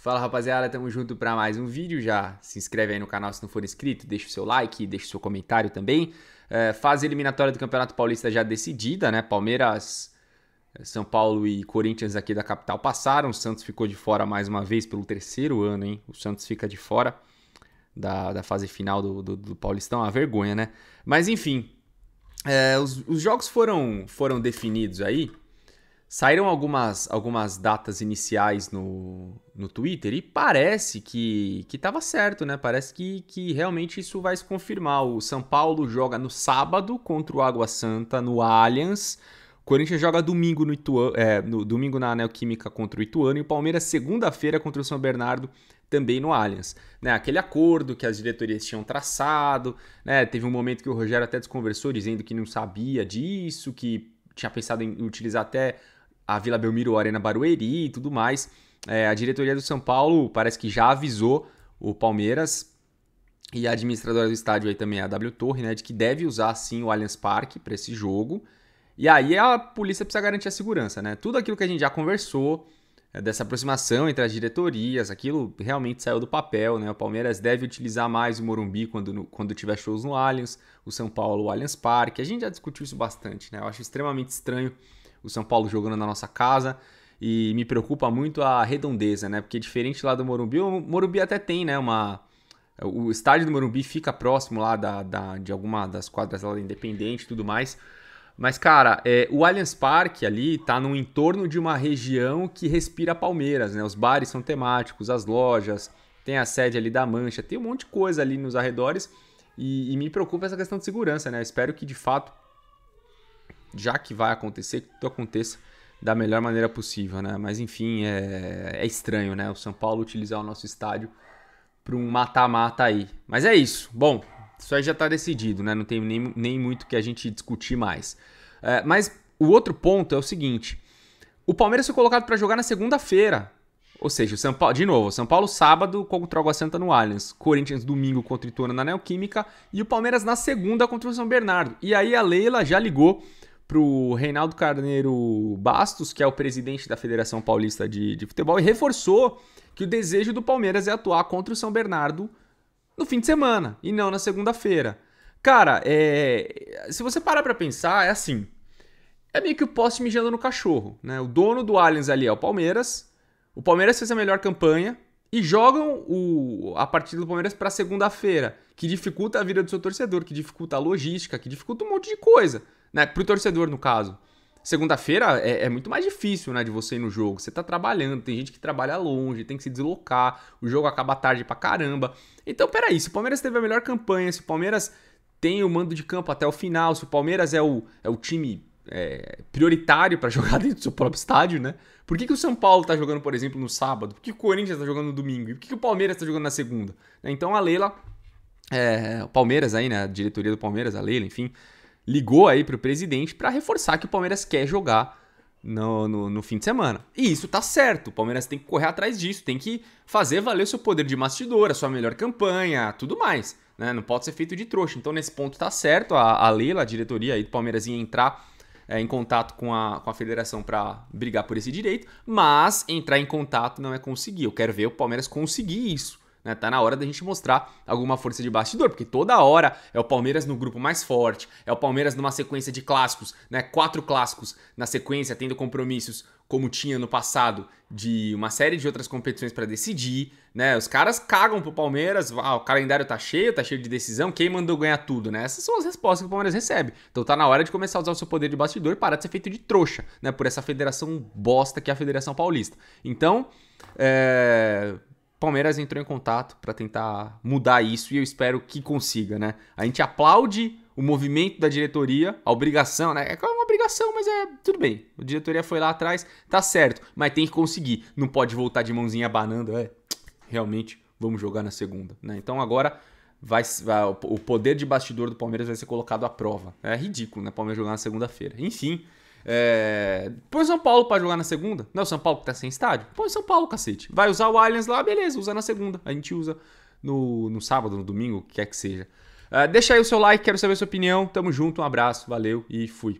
Fala rapaziada, tamo junto para mais um vídeo. Já se inscreve aí no canal se não for inscrito, deixa o seu like, deixa o seu comentário também. É, fase eliminatória do Campeonato Paulista já decidida, né? Palmeiras, é, São Paulo e Corinthians aqui da capital passaram. O Santos ficou de fora mais uma vez pelo terceiro ano, hein? O Santos fica de fora da, da fase final do, do, do Paulistão, é uma vergonha, né? Mas enfim, é, os, os jogos foram, foram definidos aí. Saíram algumas, algumas datas iniciais no, no Twitter e parece que estava certo, né? Parece que, que realmente isso vai se confirmar. O São Paulo joga no sábado contra o Água Santa no Allianz. O Corinthians joga domingo no, Ituano, é, no domingo na Neoquímica contra o Ituano e o Palmeiras segunda-feira contra o São Bernardo também no Allianz. Né, aquele acordo que as diretorias tinham traçado, né, teve um momento que o Rogério até desconversou dizendo que não sabia disso, que tinha pensado em utilizar até a Vila Belmiro Arena Barueri e tudo mais. É, a diretoria do São Paulo parece que já avisou o Palmeiras e a administradora do estádio aí também, a W Torre, né, de que deve usar sim o Allianz Parque para esse jogo. E aí a polícia precisa garantir a segurança, né? Tudo aquilo que a gente já conversou, é, dessa aproximação entre as diretorias, aquilo realmente saiu do papel, né? O Palmeiras deve utilizar mais o Morumbi quando, quando tiver shows no Allianz, o São Paulo, o Allianz Parque. A gente já discutiu isso bastante, né? Eu acho extremamente estranho o São Paulo jogando na nossa casa. E me preocupa muito a redondeza, né? Porque diferente lá do Morumbi, o Morumbi até tem, né? Uma. O estádio do Morumbi fica próximo lá da, da de alguma das quadras lá da Independente e tudo mais. Mas, cara, é, o Allianz Parque ali tá no entorno de uma região que respira Palmeiras, né? Os bares são temáticos, as lojas, tem a sede ali da Mancha, tem um monte de coisa ali nos arredores. E, e me preocupa essa questão de segurança, né? espero que de fato já que vai acontecer, que tudo aconteça da melhor maneira possível, né? Mas enfim, é, é estranho, né? O São Paulo utilizar o nosso estádio para um mata-mata aí. Mas é isso. Bom, isso aí já está decidido, né? Não tem nem, nem muito que a gente discutir mais. É, mas o outro ponto é o seguinte: o Palmeiras foi colocado para jogar na segunda-feira. Ou seja, o São Paulo, de novo, São Paulo sábado contra o Água Santa no Allianz, Corinthians domingo contra o Ituano na Neoquímica e o Palmeiras na segunda contra o São Bernardo. E aí a Leila já ligou pro Reinaldo Carneiro Bastos, que é o presidente da Federação Paulista de, de, Futebol, e reforçou que o desejo do Palmeiras é atuar contra o São Bernardo no fim de semana e não na segunda-feira. Cara, é, se você parar para pensar, é assim. É meio que o poste mijando no cachorro, né? O dono do Allianz ali é o Palmeiras. O Palmeiras fez a melhor campanha e jogam o, a partida do Palmeiras para segunda-feira, que dificulta a vida do seu torcedor, que dificulta a logística, que dificulta um monte de coisa né? Pro torcedor, no caso. Segunda-feira é, é, muito mais difícil, né, de você ir no jogo. Você tá trabalhando, tem gente que trabalha longe, tem que se deslocar, o jogo acaba tarde pra caramba. Então, peraí, se o Palmeiras teve a melhor campanha, se o Palmeiras tem o mando de campo até o final, se o Palmeiras é o, é o time é, prioritário para jogar dentro do seu próprio estádio, né? Por que, que o São Paulo tá jogando, por exemplo, no sábado? Por que o Corinthians tá jogando no domingo? E por que, que o Palmeiras tá jogando na segunda? Então a Leila, é, o Palmeiras aí, né? A diretoria do Palmeiras, a Leila, enfim, ligou aí para o presidente para reforçar que o Palmeiras quer jogar no, no, no, fim de semana. E isso tá certo, o Palmeiras tem que correr atrás disso, tem que fazer valer o seu poder de bastidor, a sua melhor campanha, tudo mais. Né? Não pode ser feito de trouxa. Então, nesse ponto tá certo, a, a Leila, a diretoria aí do Palmeiras, entrar é, em contato com a, com a federação para brigar por esse direito, mas entrar em contato não é conseguir. Eu quero ver o Palmeiras conseguir isso. Né? Tá na hora da gente mostrar alguma força de bastidor, porque toda hora é o Palmeiras no grupo mais forte, é o Palmeiras numa sequência de clássicos, né? Quatro clássicos na sequência, tendo compromissos como tinha no passado de uma série de outras competições para decidir, né? Os caras cagam pro Palmeiras, ah, o calendário tá cheio, tá cheio de decisão, quem mandou ganhar tudo, né? Essas são as respostas que o Palmeiras recebe. Então tá na hora de começar a usar o seu poder de bastidor e parar de ser feito de trouxa, né? Por essa federação bosta que é a Federação Paulista. Então, é, Palmeiras entrou em contato para tentar mudar isso e eu espero que consiga, né? A gente aplaude o movimento da diretoria, a obrigação, né? É, é uma obrigação, mas é tudo bem. A diretoria foi lá atrás, tá certo, mas tem que conseguir. Não pode voltar de mãozinha banando, é. Realmente, vamos jogar na segunda, né? Então agora vai, vai o poder de bastidor do Palmeiras vai ser colocado à prova. É ridículo, né? Palmeiras jogar na segunda-feira. Enfim, é... Põe São Paulo para jogar na segunda. Não, São Paulo que tá sem estádio. Põe São Paulo, cacete. Vai usar o Allianz lá, beleza, usa na segunda. A gente usa no, no sábado, no domingo, o que quer que seja. É, deixa aí o seu like, quero saber a sua opinião. Tamo junto, um abraço, valeu e fui.